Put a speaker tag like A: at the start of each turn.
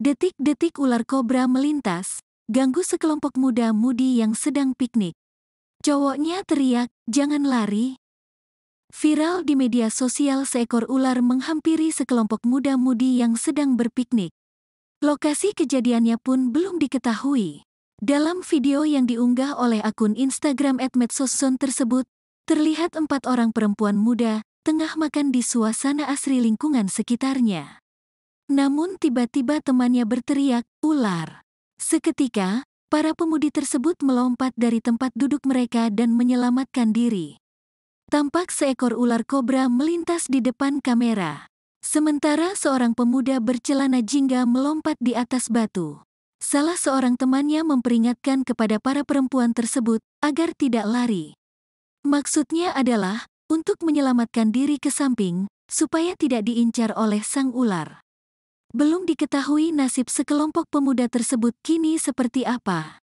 A: Detik-detik ular kobra melintas, ganggu sekelompok muda mudi yang sedang piknik. Cowoknya teriak, jangan lari. Viral di media sosial seekor ular menghampiri sekelompok muda mudi yang sedang berpiknik. Lokasi kejadiannya pun belum diketahui. Dalam video yang diunggah oleh akun Instagram @medsoson tersebut, terlihat empat orang perempuan muda tengah makan di suasana asri lingkungan sekitarnya. Namun tiba-tiba temannya berteriak, ular. Seketika, para pemudi tersebut melompat dari tempat duduk mereka dan menyelamatkan diri. Tampak seekor ular kobra melintas di depan kamera. Sementara seorang pemuda bercelana jingga melompat di atas batu. Salah seorang temannya memperingatkan kepada para perempuan tersebut agar tidak lari. Maksudnya adalah untuk menyelamatkan diri ke samping supaya tidak diincar oleh sang ular. Belum diketahui nasib sekelompok pemuda tersebut kini seperti apa.